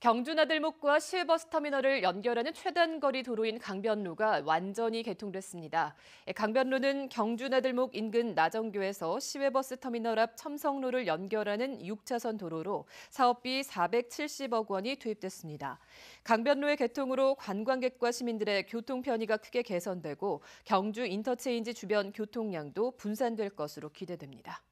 경주나들목과 시외버스터미널을 연결하는 최단거리 도로인 강변로가 완전히 개통됐습니다. 예, 강변로는 경주나들목 인근 나정교에서 시외버스터미널 앞 첨성로를 연결하는 6차선 도로로 사업비 470억 원이 투입됐습니다. 강변로의 개통으로 관광객과 시민들의 교통 편의가 크게 개선되고 경주 인터체인지 주변 교통량도 분산될 것으로 기대됩니다.